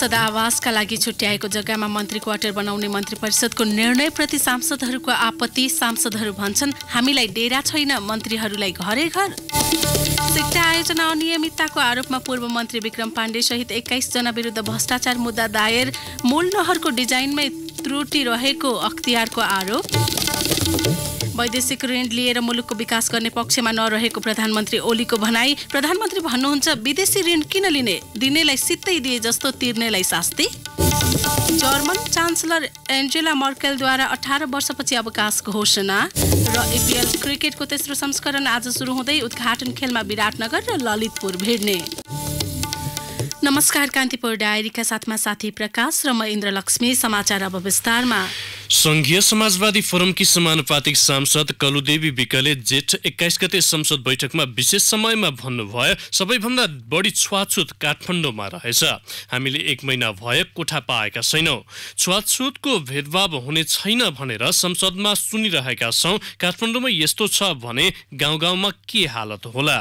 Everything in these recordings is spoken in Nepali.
सदा आवासका लागि छुट्याएको जग्गामा मन्त्री क्वार्टर बनाउने मन्त्री परिषदको निर्णयप्रति सांसदहरूको आपत्ति सांसदहरू भन्छन् हामीलाई डेरा छैन मन्त्रीहरूलाई घरै घर शिक्षा आयोजना अनियमितताको आरोपमा पूर्व मन्त्री विक्रम पाण्डे सहित एक्काइसजना विरुद्ध भ्रष्टाचार मुद्दा दायर मूल नहरको डिजाइनमै त्रुटि रहेको अख्तियारको आरोप वैदेशिक ऋण लिएर मुलुकको विकास गर्ने पक्षमा नरहेको प्रधानमन्त्री ओलीको भनाई प्रधानमन्त्री भन्नुहुन्छ विदेशी ऋण किन लिने दिनेलाई सित्तै दिए जस्तो तिर्नेलाई शास्ति जर्मन चान्सलर एन्जेला मर्केलद्वारा अठार वर्षपछि अवकाश घोषणा र एपिएल क्रिकेटको तेस्रो संस्करण आज सुरु हुँदै उद्घाटन खेलमा विराटनगर र ललितपुर भिड्ने नमस्कार कान्तिपुर डायरीका साथमा साथी प्रकाश र म इन्द्रलक्ष्मी समाचार अब विस्तारमा संघीय समाजवादी फोरमकी समानुपातिक सांसद कलुदेवी विकले जेठ एक्काइस गते संसद बैठकमा विशेष समयमा भन्नुभयो सबैभन्दा बढी छुवाछुत काठमाडौँमा रहेछ हामीले एक महिना भयो कोठा पाएका छैनौँ छुवाछुतको भेदभाव हुने छैन भनेर संसदमा सुनिरहेका छौँ काठमाडौँमा यस्तो छ भने गाउँ गाउँमा के हालत होला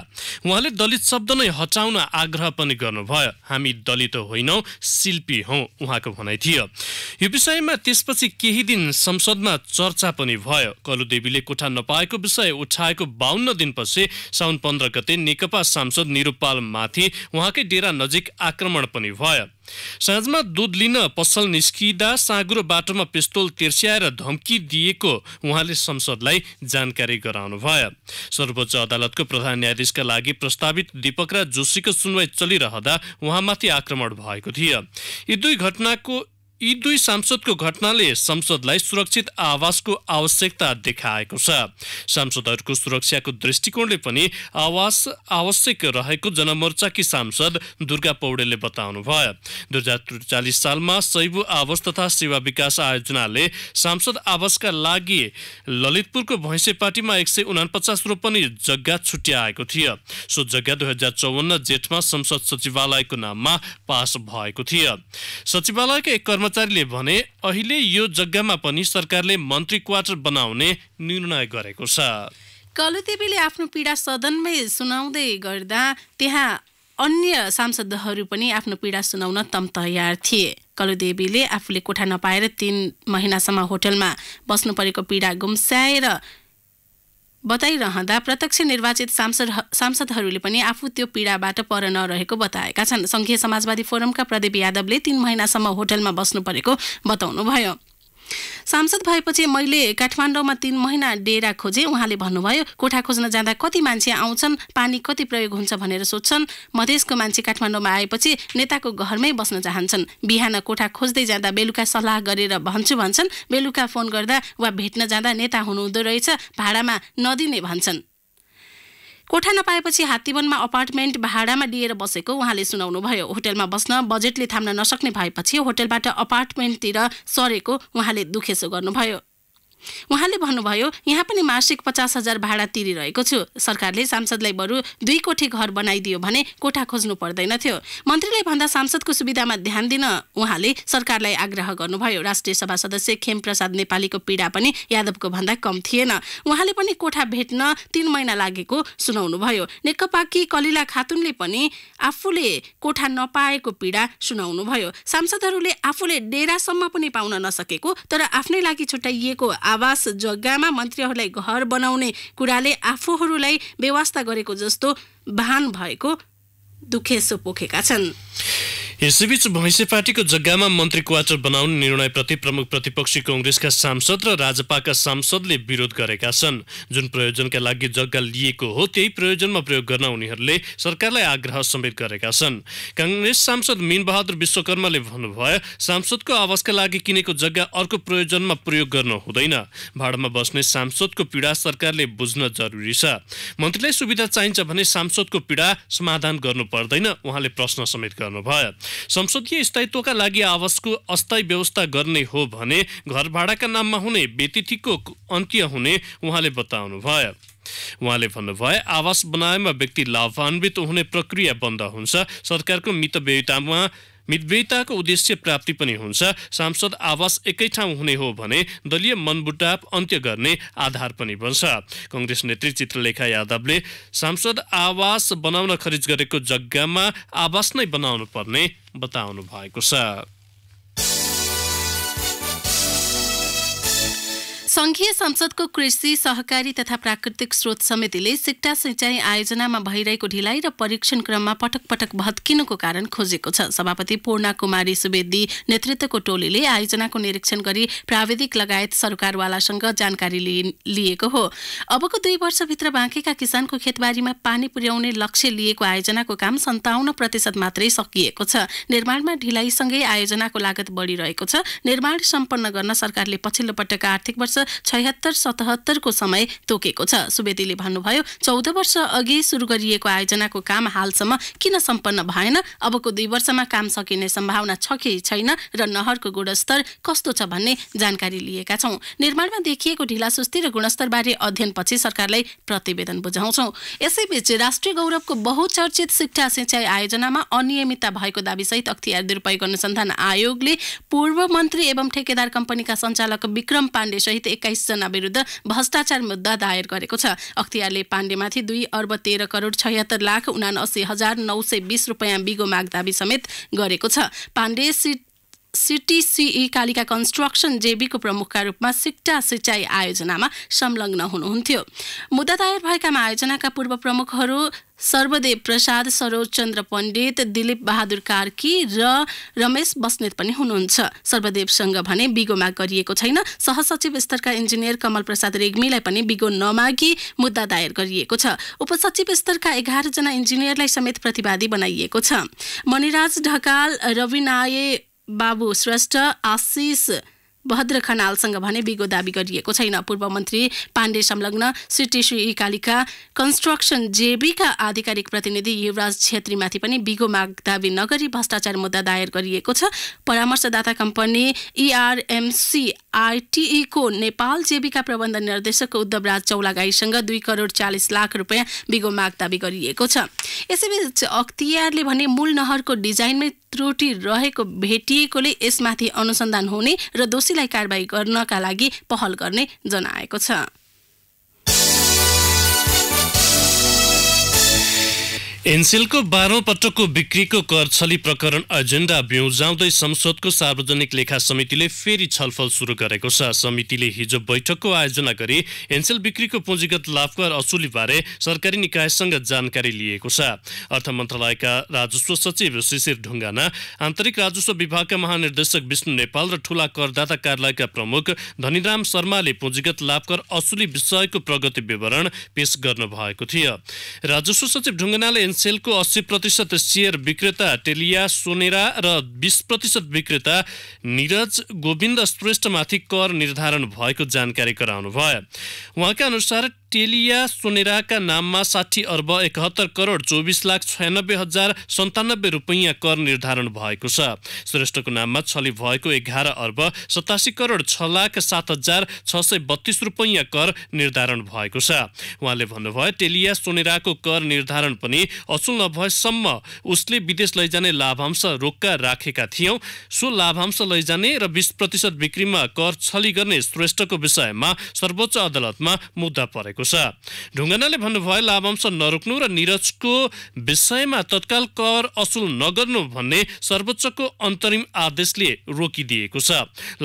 उहाँले दलित शब्द नै हटाउन आग्रह पनि गर्नुभयो हामी दलित होइनौँ शिल्पी हौ उहाँको भनाइ थियो यो विषयमा त्यसपछि केही दिन संसदमा चर्चा पनि भयो कलुदेवीले कोठा नपाएको विषय उठाएको बाहन्न दिनपछि साउन पन्ध्र गते नेकपा सांसद माथि उहाँकै डेरा नजिक आक्रमण पनि भयो साँझमा दुध लिन पसल निस्किँदा साँगुरो बाटोमा पिस्तोल तिर्स्याएर धम्की दिएको उहाँले संसदलाई जानकारी गराउनु भयो सर्वोच्च अदालतको प्रधान न्यायाधीशका लागि प्रस्तावित दीपक राज जोशीको सुनवाई चलिरहँदा उहाँमाथि आक्रमण भएको थियो यी दुई घटनाको यी दुई सांसदको घटनाले संसदलाई सुरक्षित आवासको आवश्यकता देखाएको छ सांसदहरूको सुरक्षाको दृष्टिकोणले पनि आवास आवश्यक रहेको जनमोर्चाकी सांसद दुर्गा पौडेलले बताउनु भयो दुई हजार त्रिचालिस सालमा शैव आवास तथा सेवा विकास आयोजनाले सांसद आवासका लागि ललितपुरको भैँसेपाटीमा एक सय उनापचास रोपनी जग्गा छुट्याएको थियो सो जग्गा दुई हजार चौवन्न जेठमा संसद सचिवालयको नाममा पास भएको थियो सचिवालयका एक कर्म कर्मचारीले भने अहिले यो जग्गामा पनि सरकारले मन्त्री क्वार्टर बनाउने निर्णय गरेको छ कलुदेवीले आफ्नो पीडा सदनमै सुनाउँदै गर्दा त्यहाँ अन्य सांसदहरू पनि आफ्नो पीडा सुनाउन तम तयार थिए कलुदेवीले आफूले कोठा नपाएर तिन महिनासम्म होटलमा बस्नु परेको पीडा गुम्स्याएर बताइरहँदा प्रत्यक्ष निर्वाचित सांसद सांसदहरूले पनि आफू त्यो पीडाबाट पर नरहेको बताएका छन् सङ्घीय समाजवादी फोरमका प्रदीप यादवले तीन महिनासम्म होटलमा बस्नु परेको बताउनुभयो सांसद भएपछि मैले काठमाडौँमा तिन महिना डेरा खोजे उहाँले भन्नुभयो कोठा खोज्न जाँदा कति मान्छे आउँछन् पानी कति प्रयोग हुन्छ भनेर सोध्छन् मधेसको मान्छे काठमाडौँमा आएपछि नेताको घरमै बस्न चाहन्छन् बिहान कोठा खोज्दै जाँदा बेलुका सल्लाह गरेर भन्छु भन्छन् बेलुका फोन गर्दा वा भेट्न जाँदा नेता हुनुहुँदो रहेछ भाडामा नदिने भन्छन् कोठा नपाएपछि हात्तीवनमा अपार्टमेन्ट भाडामा लिएर बसेको उहाँले सुनाउनुभयो होटेलमा बस्न बजेटले थाम्न नसक्ने भएपछि होटेलबाट अपार्टमेन्टतिर सरेको उहाँले दुखेसो गर्नुभयो उहाँले भन्नुभयो यहाँ पनि मासिक पचास हजार भाडा तिरिरहेको छु सरकारले सांसदलाई बरु दुई कोठी घर बनाइदियो भने कोठा खोज्नु पर्दैन थियो मन्त्रीले भन्दा सांसदको सुविधामा ध्यान दिन उहाँले सरकारलाई आग्रह गर्नुभयो राष्ट्रिय सभा सदस्य खेमप्रसाद नेपालीको पीडा पनि यादवको भन्दा कम थिएन उहाँले पनि कोठा भेट्न तीन महिना लागेको सुनाउनुभयो नेकपाकी कलिला खातुनले पनि आफूले कोठा नपाएको पीडा सुनाउनुभयो सांसदहरूले आफूले डेरासम्म पनि पाउन नसकेको तर आफ्नै लागि छुट्याइएको आवास जग्गामा मन्त्रीहरूलाई घर बनाउने कुराले आफूहरूलाई व्यवस्था गरेको जस्तो भान भएको दुखेसो पोखेका छन् यसैबीच भैँसे पार्टीको जग्गामा मन्त्री क्वार्टर बनाउने निर्णयप्रति प्रमुख प्रतिपक्षी कङ्ग्रेसका सांसद र राजपाका सांसदले विरोध गरेका छन् जुन प्रयोजनका लागि जग्गा लिएको हो त्यही प्रयोजनमा प्रयोग गर्न उनीहरूले सरकारलाई आग्रह समेत गरेका छन् काङ्ग्रेस सांसद मिनबहादुर विश्वकर्माले भन्नुभयो सांसदको आवासका लागि किनेको जग्गा अर्को प्रयोजनमा प्रयोग गर्न हुँदैन भाडामा बस्ने सांसदको पीडा सरकारले बुझ्न जरुरी छ मन्त्रीलाई सुविधा चाहिन्छ भने सांसदको पीडा समाधान गर्नु पर्दैन उहाँले प्रश्न समेत गर्नुभयो संसदीय स्थायित्वका लागि आवासको अस्थायी व्यवस्था गर्ने हो भने घर भाडाका नाममा हुने व्यतिथिको अन्त्य हुने उहाँले बताउनुभयो उहाँले भन्नुभयो आवास बनाएमा व्यक्ति लाभान्वित हुने प्रक्रिया बन्द हुन्छ सरकारको मितव्ययतामा मितव्ययताको उद्देश्य प्राप्ति पनि हुन्छ सांसद आवास एकै ठाउँ हुने हो भने दलीय मनबुटाप अन्त्य गर्ने आधार पनि बन्छ कङ्ग्रेस नेत्री चित्रलेखा यादवले सांसद आवास बनाउन खरिज गरेको जग्गामा आवास नै बनाउनु पर्ने बताउनु भएको छ संघीय संसदको कृषि सहकारी तथा प्राकृतिक स्रोत समितिले सिक्टा सिँचाइ आयोजनामा भइरहेको ढिलाइ र परीक्षण क्रममा पटक पटक भत्किनुको कारण खोजेको छ सभापति पूर्णा कुमारी सुवेदी नेतृत्वको टोलीले आयोजनाको निरीक्षण गरी प्राविधिक लगायत सरकारवालासँग जानकारी लिएको हो अबको दुई वर्षभित्र बाँकेका किसानको खेतबारीमा पानी पुर्याउने लक्ष्य लिएको आयोजनाको काम सन्ताउन्न प्रतिशत मात्रै सकिएको छ निर्माणमा ढिलाइसँगै आयोजनाको लागत बढिरहेको छ निर्माण सम्पन्न गर्न सरकारले पछिल्लो पटक आर्थिक वर्ष छयत्तर सतहत्तरको समय तोकेको छ सुवेदीले भन्नुभयो चौध वर्ष अघि सुरु गरिएको आयोजनाको काम हालसम्म किन सम्पन्न भएन अबको दुई वर्षमा काम सकिने सम्भावना छ कि छैन र नहरको गुणस्तर कस्तो छ भन्ने जानकारी लिएका छौँ निर्माणमा देखिएको ढिलासुस्ती र गुणस्तरबारे अध्ययनपछि सरकारलाई प्रतिवेदन बुझाउँछौँ यसैबीच राष्ट्रिय गौरवको बहुचर्चित शिक्षा सिँचाइ आयोजनामा अनियमितता भएको दावीसहित अख्तियार दुरुपयोग अनुसन्धान आयोगले पूर्व मन्त्री एवं ठेकेदार कम्पनीका सञ्चालक विक्रम पाण्डे सहित एक्काइसजना विरुद्ध भ्रष्टाचार मुद्दा दायर गरेको छ अख्तियारले पाण्डेमाथि दुई अर्ब तेह्र करोड छयत्तर लाख उनासी हजार नौ सय बिस रुपियाँ बिगो माग दावी समेत गरेको छ पाण्डे सिट सिटिसिई e कालिका कन्स्ट्रक्सन जेबीको प्रमुखका रूपमा सिक्टा सिँचाइ आयोजनामा संलग्न हुनुहुन्थ्यो मुद्दा दायर भएकामा आयोजनाका पूर्व प्रमुखहरू सर्वदेव प्रसाद सरोजचन्द्र पण्डित दिलीप बहादुर कार्की र रमेश बस्नेत पनि हुनुहुन्छ सर्वदेवसँग भने बिगोमा गरिएको छैन सहसचिव स्तरका इन्जिनियर कमल प्रसाद रेग्मीलाई पनि बिगो नमागी मुद्दा दायर गरिएको छ उपसचिव स्तरका एघारजना इन्जिनियरलाई समेत प्रतिवादी बनाइएको छ मणिराज ढकाल रविनाय बाबु श्रेष्ठ आशिष भद्र खनालसँग भने बिगो दावी गरिएको छैन पूर्व मन्त्री पाण्डे संलग्न सिटिसी इकालिका कन्स्ट्रक्सन जेबीका आधिकारिक प्रतिनिधि युवराज छेत्रीमाथि पनि बिगो माग दावी नगरी भ्रष्टाचार मुद्दा दायर गरिएको छ परामर्शदाता कम्पनी इआरएमसी आरटिईको नेपाल जेबीका प्रबन्ध निर्देशक उद्धवराज चौलागाईसँग दुई करोड चालिस लाख रुपियाँ बिगो माग दावी गरिएको छ यसैबीच अख्तियारले भने मूल नहरको डिजाइनमै त्रुटि रहेको भेटिएकोले यसमाथि अनुसन्धान हुने र दोषीलाई कारवाही गर्नका लागि पहल गर्ने जनाएको छ एनसेलको बाह्रौँ पटकको बिक्रीको कर छली प्रकरण एजेन्डा ब्युजाउँदै संसदको सार्वजनिक लेखा समितिले फेरि छलफल सुरु गरेको छ समितिले हिजो बैठकको आयोजना गरी एनसेल बिक्रीको पुँजीगत लाभको असुलीबारे सरकारी निकायसँग जानकारी लिएको छ अर्थ मन्त्रालयका राजस्व सचिव शिशिर ढुङ्गाना आन्तरिक राजस्व विभागका महानिर्देशक विष्णु नेपाल र ठूला करदाता कार्यालयका प्रमुख धनीराम शर्माले पुँजीगत लाभकर असुली विषयको प्रगति विवरण पेश गर्नु भएको थियो राजस्व सचिव ढुङ्गानाले एनसेलको अस्सी प्रतिशत सेयर विक्रेता टेलिया सोनेरा र बिस प्रतिशत विक्रेता निरज गोविन्द श्रेष्ठमाथि कर निर्धारण भएको जानकारी गराउनुभयो उहाँका अनुसार टेलिया सोनेराका नाममा साठी अर्ब एकहत्तर करोड चौबिस लाख छयानब्बे हजार सन्तानब्बे रुपैयाँ कर निर्धारण भएको छ श्रेष्ठको नाममा छली भएको एघार अर्ब सतासी करोड छ लाख सात हजार छ सय बत्तिस रुपैयाँ कर निर्धारण भएको छ उहाँले भन्नुभयो टेलिया सोनेराको कर निर्धारण पनि असुल नभएसम्म उसले विदेश लैजाने लाभांश रोक्का राखेका थियौँ सो लाभांश लैजाने र बिस प्रतिशत बिक्रीमा कर छली गर्ने श्रेष्ठको विषयमा सर्वोच्च अदालतमा मुद्दा परेको भएको छ ढुङ्गानाले भन्नुभयो लाभांश नरोक्नु र निरजको विषयमा तत्काल कर असुल नगर्नु भन्ने सर्वोच्चको अन्तरिम आदेशले रोकिदिएको छ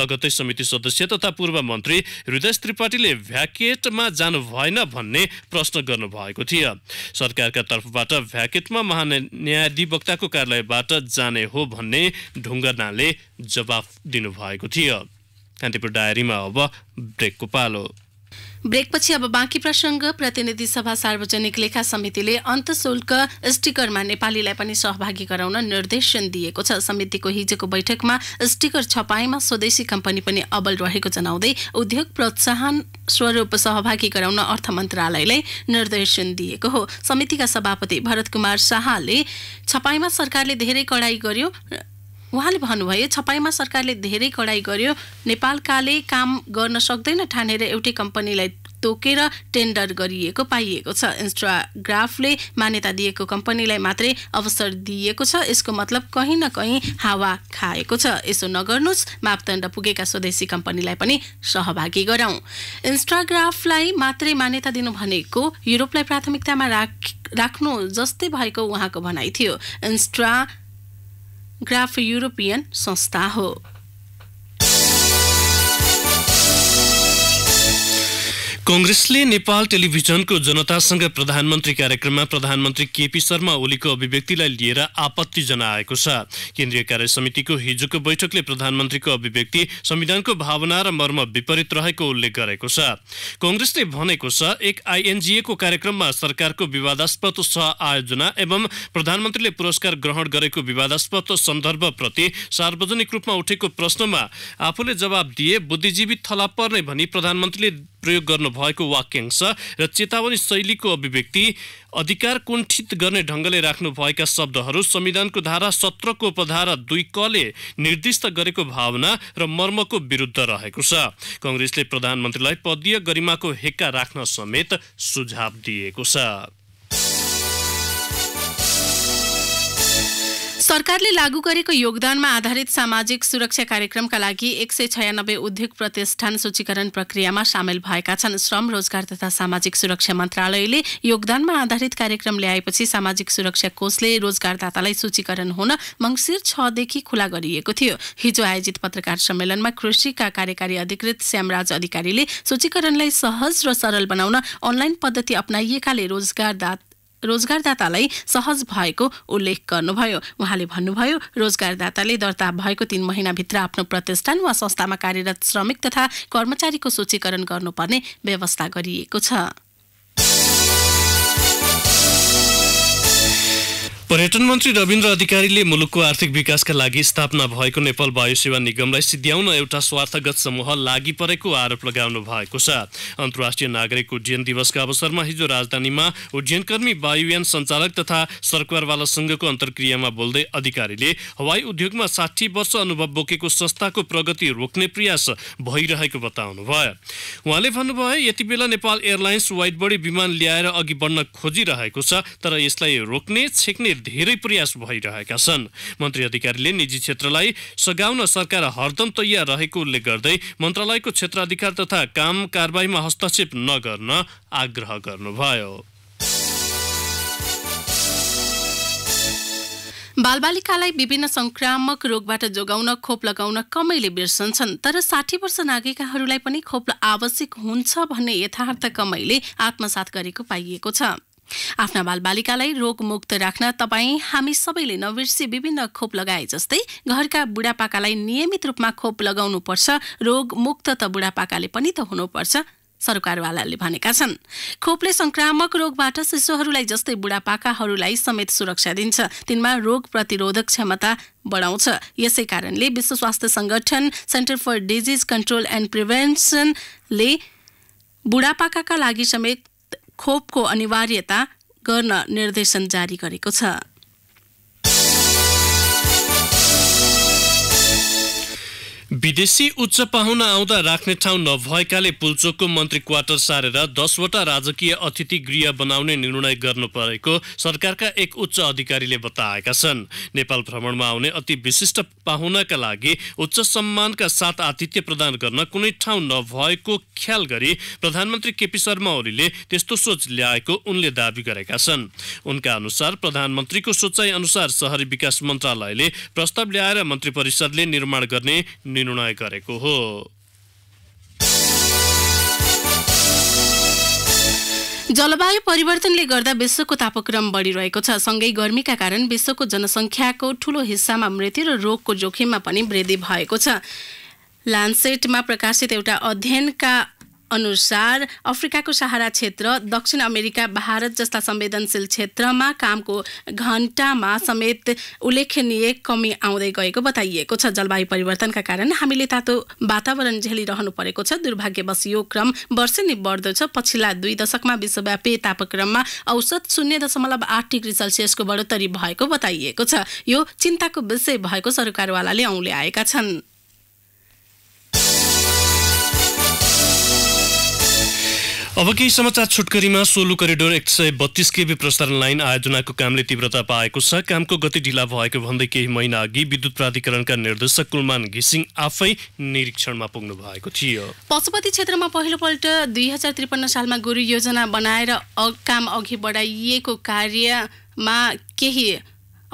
लगतै समिति सदस्य तथा पूर्व मन्त्री हृदय त्रिपाठीले भ्याकेटमा जानु भएन भन्ने प्रश्न गर्नुभएको थियो सरकारका तर्फबाट भ्याकेटमा महान्यायाधिवक्ताको कार्यालयबाट जाने हो भन्ने ढुङ्गानाले जवाफ दिनुभएको थियो कान्तिपुर डायरीमा अब ब्रेकको पालो ब्रेकपछि अब बाँकी प्रसङ्ग प्रतिनिधि सभा सार्वजनिक लेखा समितिले अन्त शुल्क स्टिकरमा नेपालीलाई पनि सहभागी गराउन निर्देशन दिएको छ समितिको हिजोको बैठकमा स्टिकर छपाईमा स्वदेशी कम्पनी पनि अबल रहेको जनाउँदै उद्योग प्रोत्साहन स्वरूप सहभागी गराउन अर्थ मन्त्रालयलाई निर्देशन दिएको हो समितिका सभापति भरत कुमार शाहले छपाईमा सरकारले धेरै कडाई गर्यो उहाँले भन्नुभयो छपाईमा सरकारले धेरै कडाई गर्यो नेपालकाले काम गर्न सक्दैन ठानेर एउटै कम्पनीलाई तोकेर टेन्डर गरिएको पाइएको छ इन्स्टाग्राफले मान्यता दिएको कम्पनीलाई मात्रै अवसर दिएको छ यसको मतलब कहीँ न कहीँ हावा खाएको छ यसो नगर्नुहोस् मापदण्ड पुगेका स्वदेशी कम्पनीलाई पनि सहभागी गराउँ इन्स्टाग्राफलाई मात्रै मान्यता दिनु भनेको युरोपलाई प्राथमिकतामा राख राख्नु जस्तै भएको उहाँको भनाइ थियो इन्स्टा ग्राफ युरोपियन संस्था हो कंग्रेसले नेपाल टेलिभिजनको जनतासँग प्रधानमन्त्री कार्यक्रममा प्रधानमन्त्री केपी शर्मा ओलीको अभिव्यक्तिलाई लिएर आपत्ति जनाएको छ केन्द्रीय कार्य समितिको हिजोको बैठकले प्रधानमन्त्रीको अभिव्यक्ति संविधानको भावना र मर्म विपरीत रहेको उल्लेख गरेको छ कंग्रेसले भनेको छ एक आइएनजिएको कार्यक्रममा सरकारको विवादास्पद आयोजना एवं प्रधानमन्त्रीले पुरस्कार ग्रहण गरेको विवादास्पद सन्दर्भप्रति सार्वजनिक रूपमा उठेको प्रश्नमा आफूले जवाब दिए बुद्धिजीवी थला पर्ने भनी प्रधानमन्त्रीले प्रयोग गर्नु भएको वाक्यांश र चेतावनी शैलीको अभिव्यक्ति अधिकार कुण्ठित गर्ने ढङ्गले राख्नुभएका शब्दहरू संविधानको धारा सत्रको उपधारा दुई कले निर्दिष्ट गरेको भावना र मर्मको विरुद्ध रहेको छ कङ्ग्रेसले प्रधानमन्त्रीलाई पदीय गरिमाको हेक्का राख्न समेत सुझाव दिएको छ सरकारले लागू गरेको योगदानमा आधारित सामाजिक सुरक्षा कार्यक्रमका लागि एक सय छयानब्बे उद्योग प्रतिष्ठान सूचीकरण प्रक्रियामा सामेल भएका छन् श्रम रोजगार तथा सामाजिक सुरक्षा मन्त्रालयले योगदानमा आधारित कार्यक्रम ल्याएपछि सामाजिक सुरक्षा कोषले रोजगारदातालाई सूचीकरण हुन मङ्सिर छदेखि खुला गरिएको थियो हिजो आयोजित पत्रकार सम्मेलनमा कृषिका कार्यकारी अधिकृत श्यामराज अधिकारीले सूचीकरणलाई सहज र सरल बनाउन अनलाइन पद्धति अप्नाइएकाले रोजगारदाता रोजगारदातालाई सहज भएको उल्लेख गर्नुभयो उहाँले भन्नुभयो रोजगारदाताले दर्ता भएको तीन महिनाभित्र आफ्नो प्रतिष्ठान वा संस्थामा कार्यरत श्रमिक तथा कर्मचारीको सूचीकरण गर्नुपर्ने व्यवस्था गरिएको छ पर्यटन मन्त्री रविन्द्र अधिकारीले मुलुकको आर्थिक विकासका लागि स्थापना भएको नेपाल वायु सेवा निगमलाई सिद्ध्याउन एउटा स्वार्थगत समूह लागि परेको आरोप लगाउनु भएको छ अन्तर्राष्ट्रिय नागरिक उड्डयन दिवसका अवसरमा हिजो राजधानीमा उड्डयनकर्मी वायुयान सञ्चालक तथा सरकारवाला सङ्घको अन्तर्क्रियामा बोल्दै अधिकारीले हवाई उद्योगमा साठी वर्ष अनुभव बोकेको संस्थाको प्रगति रोक्ने प्रयास भइरहेको बताउनुभयो उहाँले भन्नुभयो यति बेला नेपाल एयरलाइन्स वाइड बडी विमान ल्याएर अघि बढ्न खोजिरहेको छ तर यसलाई रोक्ने छेक्ने धेरै प्रयास भइरहेका छन् मन्त्री अधिकारीले निजी क्षेत्रलाई सघाउन सरकार हरदम तयार रहेको उल्लेख गर्दै मन्त्रालयको क्षेत्राधिकार तथा काम कारवाहीमा हस्तक्षेप नगर्न आग्रह गर्नुभयो बालबालिकालाई विभिन्न संक्रामक रोगबाट जोगाउन खोप लगाउन कमैले बिर्सन्छन् तर साठी वर्ष नागरिकाहरूलाई पनि खोप आवश्यक हुन्छ भन्ने यथार्थ कमैले आत्मसात गरेको पाइएको छ आफ्ना बालबालिकालाई रोगमुक्त राख्न तपाईँ हामी सबैले नबिर्सी विभिन्न खोप लगाए जस्तै घरका बुढापाकालाई नियमित रूपमा खोप लगाउनुपर्छ रोगमुक्त त बुढापाकाले पनि त हुनुपर्छ सरकारवालाले भनेका छन् खोपले संक्रामक रोगबाट शिशुहरूलाई जस्तै बुढापाकाहरूलाई समेत सुरक्षा दिन्छ तिनमा रोग प्रतिरोधक क्षमता बढाउँछ यसै कारणले विश्व स्वास्थ्य सङ्गठन centre for disease control and प्रिभेन्सनले बुढापाकाका लागि समेत खोपको अनिवार्यता गर्न निर्देशन जारी गरेको छ विदेशी उच्च पाहुना आउँदा राख्ने ठाउँ नभएकाले पुल्चोकको मन्त्री क्वार्टर सारेर दसवटा राजकीय अतिथि गृह बनाउने निर्णय गर्नु परेको सरकारका एक उच्च अधिकारीले बताएका छन् नेपाल भ्रमणमा आउने अति विशिष्ट पाहुनाका लागि उच्च सम्मानका साथ आतिथ्य प्रदान गर्न कुनै ठाउँ नभएको ख्याल गरी प्रधानमन्त्री केपी शर्मा ओलीले त्यस्तो सोच ल्याएको उनले दावी गरेका छन् उनका अनुसार प्रधानमन्त्रीको सोचाइ अनुसार सहरी विकास मन्त्रालयले प्रस्ताव ल्याएर मन्त्री परिषदले निर्माण गर्ने निर्णय गरेको हो जलवायु परिवर्तनले गर्दा विश्वको तापक्रम बढिरहेको छ सँगै गर्मीका कारण विश्वको जनसङ्ख्याको ठूलो हिस्सामा मृत्यु र रोगको जोखिममा पनि वृद्धि भएको छ लान्सेटमा प्रकाशित एउटा अध्ययनका अनुसार अफ्रिकाको सहारा क्षेत्र दक्षिण अमेरिका भारत जस्ता संवेदनशील क्षेत्रमा कामको घन्टामा समेत उल्लेखनीय कमी आउँदै गएको बताइएको छ जलवायु परिवर्तनका कारण हामीले तातो वातावरण झेलिरहनु परेको छ दुर्भाग्यवश यो क्रम वर्षेनी बढ्दो छ पछिल्ला दुई दशकमा विश्वव्यापी तापक्रममा औसत शून्य दशमलव आठ डिग्री सेल्सियसको बढोत्तरी भएको बताइएको छ यो चिन्ताको विषय भएको सरकारवालाले औँले आएका छन् अब केही समाचार छुटकरीमा सोलु करिडोर एक सय बत्तीस केबी प्रसारण लाइन आयोजनाको कामले तीव्रता पाएको छ कामको गति ढिला भएको भन्दै केही महिना अघि विद्युत प्राधिकरणका निर्देशक कुलमान घिसिङ आफै निरीक्षणमा पुग्नु भएको थियो पशुपति क्षेत्रमा पहिलोपल्ट दुई हजार त्रिपन्न सालमा गुरु योजना बनाएर काम अघि बढाइएको कार्यमा केही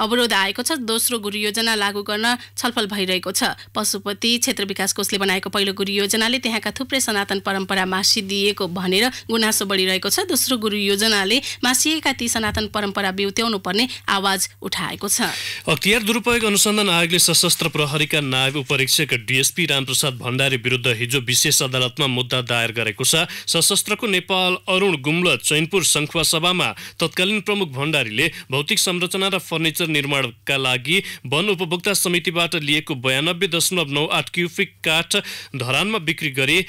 अवरोध आएको छ दोस्रो गुरु योजना लागू गर्न छलफल भइरहेको छ पशुपति क्षेत्र विकास कोषले बनाएको पहिलो गुरु योजनाले त्यहाँका थुप्रै सनातन परम्परा मासिदिएको भनेर गुनासो बढिरहेको छ दोस्रो गुरु योजनाले मासिएका ती सनातन परम्परा बिउत्याउनु पर्ने आवाज उठाएको छ अख्तियार दुरुपयोग अनुसन्धान आयोगले सशस्त्र प्रहरीका नायब उपरीक्षक डिएसपी रामप्रसाद भण्डारी विरुद्ध हिजो विशेष अदालतमा मुद्दा दायर गरेको छ सशस्त्रको नेपाल अरूण गुम्ल चैनपुर सङ्खुवा सभामा तत्कालीन प्रमुख भण्डारीले भौतिक संरचना र फर्निचर निर्माणका लागि वन उपभोक्ता समितिबाट लिएको बयानब्बे दशमलव नौ आठ क्युफिक काठ धरानमा बिक्री गरे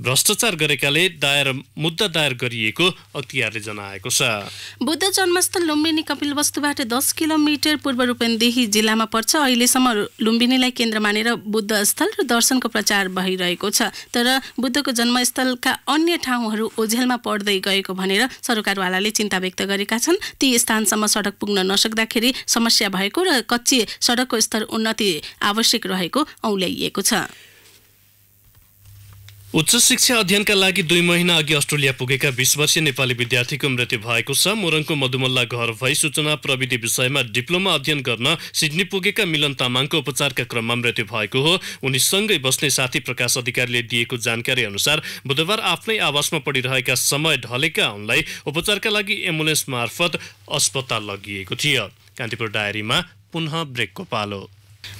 भ्रष्टाचार गरेकाले दायर मुद्दा दायर गरिएको अख्तियारले जनाएको छ बुद्ध जन्मस्थल लुम्बिनी कपिल वस्तुबाट दस किलोमिटर पूर्व रूपन्देही जिल्लामा पर्छ अहिलेसम्म लुम्बिनीलाई केन्द्र मानेर बुद्ध स्थल र दर्शनको प्रचार भइरहेको छ तर बुद्धको जन्मस्थलका अन्य ठाउँहरू ओझेलमा पर्दै गएको भनेर सरकारवालाले चिन्ता व्यक्त गरेका छन् ती स्थानसम्म सडक पुग्न नसक्दाखेरि समस्या भएको र कच्ची सडकको स्तर उन्नति आवश्यक रहेको औल्याइएको छ उच्च शिक्षा अध्ययनका लागि दुई महिना अघि अस्ट्रेलिया पुगेका बिस वर्षीय नेपाली विद्यार्थीको मृत्यु भएको छ मोरङको मधुमल्ला घर भई सूचना प्रविधि विषयमा डिप्लोमा अध्ययन गर्न सिडनी पुगेका मिलन तामाङको उपचारका क्रममा मृत्यु भएको हो उनीसँगै बस्ने साथी प्रकाश अधिकारीले दिएको जानकारी अनुसार बुधबार आफ्नै आवासमा पढिरहेका समय ढलेका उनलाई उपचारका लागि एम्बुलेन्स मार्फत अस्पताल लगिएको थियो कान्तिपुर डायरीमा पुनः ब्रेकको पालो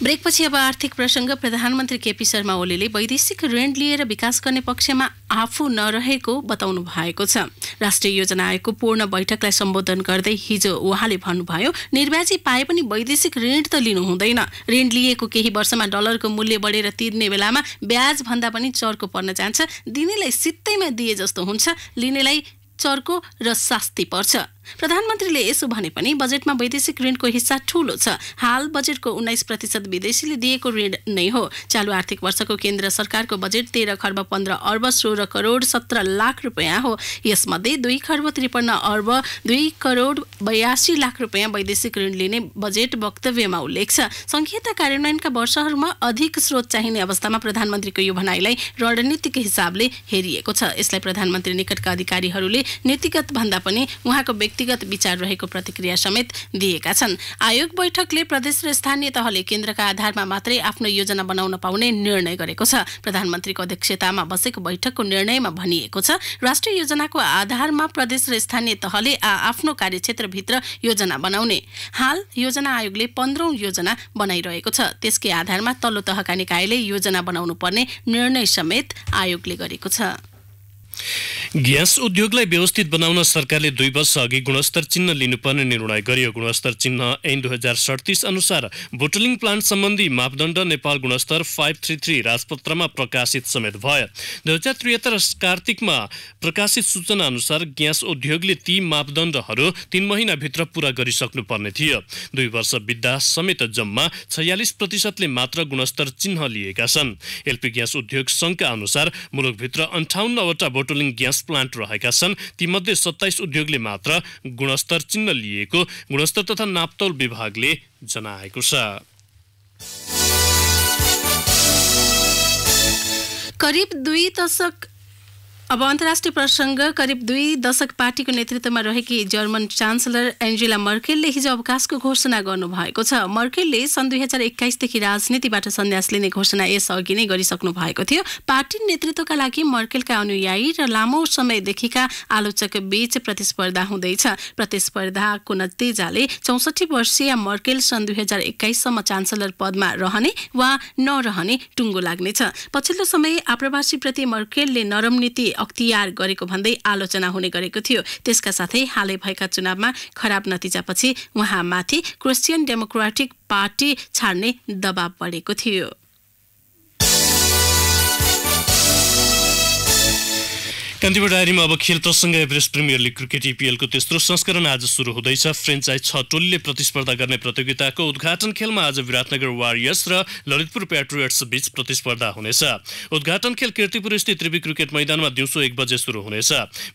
ब्रेकपछि अब आर्थिक प्रसङ्ग प्रधानमन्त्री केपी शर्मा ओलीले वैदेशिक ऋण लिएर विकास गर्ने पक्षमा आफू नरहेको बताउनु भएको छ राष्ट्रिय योजना आयोगको पूर्ण बैठकलाई सम्बोधन गर्दै हिजो उहाँले भन्नुभयो निर्वाची पाए पनि वैदेशिक ऋण त लिनु हुँदैन ऋण लिएको केही वर्षमा डलरको मूल्य बढेर तिर्ने बेलामा ब्याज भन्दा पनि चर्को पर्न जान्छ दिनेलाई सित्तैमा दिए जस्तो हुन्छ लिनेलाई चर्को र शास्ति पर्छ प्रधानमन्त्रीले यसो भने पनि बजेटमा वैदेशिक ऋणको हिस्सा ठूलो छ हाल बजेटको उन्नाइस प्रतिशत विदेशीले दिएको ऋण नै हो चालु आर्थिक वर्षको केन्द्र सरकारको बजेट तेह्र खर्ब पन्ध्र अर्ब सोह्र करोड सत्र लाख रुपियाँ हो यसमध्ये दुई खर्ब त्रिपन्न अर्ब दुई करोड बयासी लाख रुपियाँ वैदेशिक ऋण लिने बजेट वक्तव्यमा उल्लेख छ संहिता कार्यान्वयनका वर्षहरूमा अधिक स्रोत चाहिने अवस्थामा प्रधानमन्त्रीको यो भनाइलाई रणनीतिक हिसाबले हेरिएको छ यसलाई प्रधानमन्त्री निकटका अधिकारीहरूले नीतिगत भन्दा पनि उहाँको व्यक्तिगत विचार रहेको प्रतिक्रिया समेत दिएका छन् आयोग बैठकले प्रदेश र स्थानीय तहले केन्द्रका आधारमा मात्रै आफ्नो योजना बनाउन पाउने निर्णय गरेको छ प्रधानमन्त्रीको अध्यक्षतामा बसेको बैठकको निर्णयमा भनिएको छ राष्ट्रिय योजनाको आधारमा प्रदेश र स्थानीय तहले आ आफ्नो कार्यक्षेत्रभित्र योजना बनाउने हाल योजना आयोगले पन्ध्रौं योजना बनाइरहेको छ त्यसकै आधारमा तल्लो तहका निकायले योजना बनाउनु पर्ने निर्णय समेत आयोगले गरेको छ ग्यास उद्योगलाई व्यवस्थित बनाउन सरकारले दुई वर्ष अघि गुणस्तर चिन्ह लिनुपर्ने निर्णय गरियो गुणस्तर चिन्ह ऐन दुई हजार सडतिस अनुसार बोटलिङ प्लान्ट सम्बन्धी मापदण्ड नेपाल गुणस्तर फाइभ थ्री थ्री राजपत्रमा प्रकाशित समेत भयो दुई हजार त्रिहत्तर कार्तिकमा प्रकाशित सूचना अनुसार ग्यास उद्योगले ती मापदण्डहरू तीन महिनाभित्र पुरा गरिसक्नुपर्ने थियो दुई वर्ष बित्दा समेत जम्मा छयालिस प्रतिशतले मात्र गुणस्तर चिन्ह लिएका छन् एलपी ग्यास उद्योग सङ्घका अनुसार मुलुकभित्र अन्ठाउन्नवटा बोटलिङ ग्यास प्लान्ट रहेका छन् तीमध्ये सत्ताइस उद्योगले मात्र गुणस्तर चिन्ह लिएको गुणस्तर तथा नापतौल विभागले जनाएको छ करिब दुई दशक अब अन्तर्राष्ट्रिय प्रसङ्ग करिब दुई दशक पार्टीको नेतृत्वमा रहेकी जर्मन चान्सलर एन्जेला मर्केलले हिजो अवकाशको घोषणा गर्नुभएको छ मर्केलले सन् दुई हजार एक्काइसदेखि राजनीतिबाट सन्यास लिने घोषणा यसअघि नै गरिसक्नु भएको थियो पार्टी नेतृत्वका लागि मर्केलका अनुयायी र लामो समयदेखिका आलोचक बीच प्रतिस्पर्धा हुँदैछ प्रतिस्पर्धाको नतिजाले चौसठी वर्षीय मर्केल सन् दुई हजार एक्काइससम्म चान्सलर पदमा रहने वा नरहने टुङ्गो लाग्नेछ पछिल्लो समय आप्रवासीप्रति मर्केलले नरम नीति अख्तियार गरेको भन्दै आलोचना हुने गरेको थियो त्यसका साथै हालै भएका चुनावमा खराब नतिजापछि उहाँमाथि क्रिस्चियन डेमोक्रेटिक पार्टी छाड्ने दबाव बढेको थियो कान्तिपुर डायरीमा अब खेल प्रसङ्ग एभरेस्ट प्रिमियर लिग क्रिकेट इपिएलको e तेस्रो संस्करण आज सुरु हुँदैछ फ्रेन्चाइज छ टोलीले प्रतिस्पर्धा गर्ने प्रतियोगिताको उद्घाटन खेलमा आज विराटनगर वारियर्स र ललितपुर प्याट्रियट्स बीच प्रतिस्पर्धा हुनेछ उद्घाटन खेल किर्तिपुर स्थित त्रिवी क्रिकेट मैदानमा दिउँसो एक बजे सुरु हुनेछ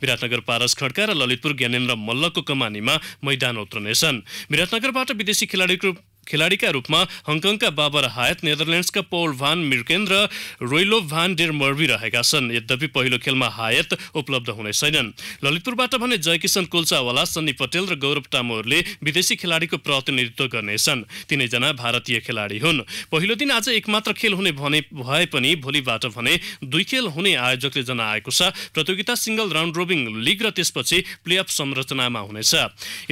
विराटनगर पारस खड्का र ललितपुर ज्ञानेन्द्र मल्लको कमानीमा मैदान उत्रनेछन् विराटनगरबाट विदेशी खेलाडीको खेलाडीका रूपमा हङकङका बाबर हायत नेदरल्यान्ड्सका पौल भान मिर्केन र रोइलो भान डेर मर्बी रहेका छन् यद्यपि पहिलो खेलमा हायत उपलब्ध हुने छैनन् ललितपुरबाट भने जयकिशन कोल्चावाला सन्नी पटेल र गौरव तामोरले विदेशी खेलाडीको प्रतिनिधित्व गर्नेछन् तिनैजना भारतीय खेलाडी हुन् पहिलो दिन आज एकमात्र खेल हुने भने भए पनि भोलिबाट भने दुई खेल हुने आयोजकले जनाएको छ प्रतियोगिता सिङ्गल राउन्ड रोबिङ लिग र त्यसपछि प्लेअफ संरचनामा हुनेछ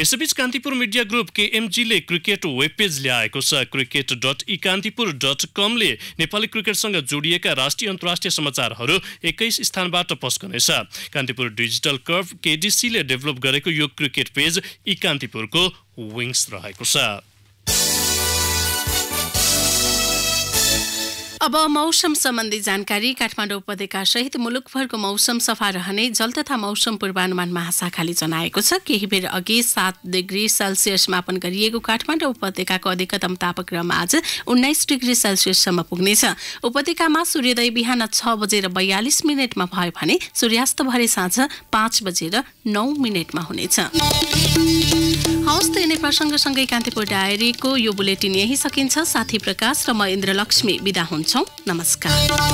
यसैबीच कान्तिपुर मिडिया ग्रुप केएमजीले क्रिकेट वेब पेज ल्याएको छ क्रिकेट डट इकान्तिपुर डट कमले नेपाली क्रिकेटसँग जोडिएका राष्ट्रिय अन्तर्राष्ट्रिय समाचारहरू एक्काइस स्थानबाट पस्कनेछ कान्तिपुर डिजिटल कर्भ केडिसीले डेभलप गरेको यो क्रिकेट पेज इकान्तिपुरको विङ्स रहेको छ अब मौसम सम्बन्धी जानकारी काठमाडौँ उपत्यका सहित मुलुकभरको मौसम सफा रहने जल तथा मौसम पूर्वानुमान महाशाखाले जनाएको छ केही बेर अघि सात डिग्री सेल्सियस मापन गरिएको काठमाडौँ उपत्यकाको अधिकतम तापक्रम आज उन्नाइस डिग्री सेल्सियससम्म पुग्नेछ उपत्यकामा सूर्योदय बिहान छ बजेर बयालिस मिनटमा भयो भने सूर्यास्त भरे साँझ पाँच बजेर नौ मिनटमा हुनेछ हवस् त यिनै प्रसङ्गसँगै कान्तिपुर डायरीको यो बुलेटिन यही सकिन्छ साथी प्रकाश र म इन्द्रलक्ष्मी विदा हुन्छ छौँ नमस्कार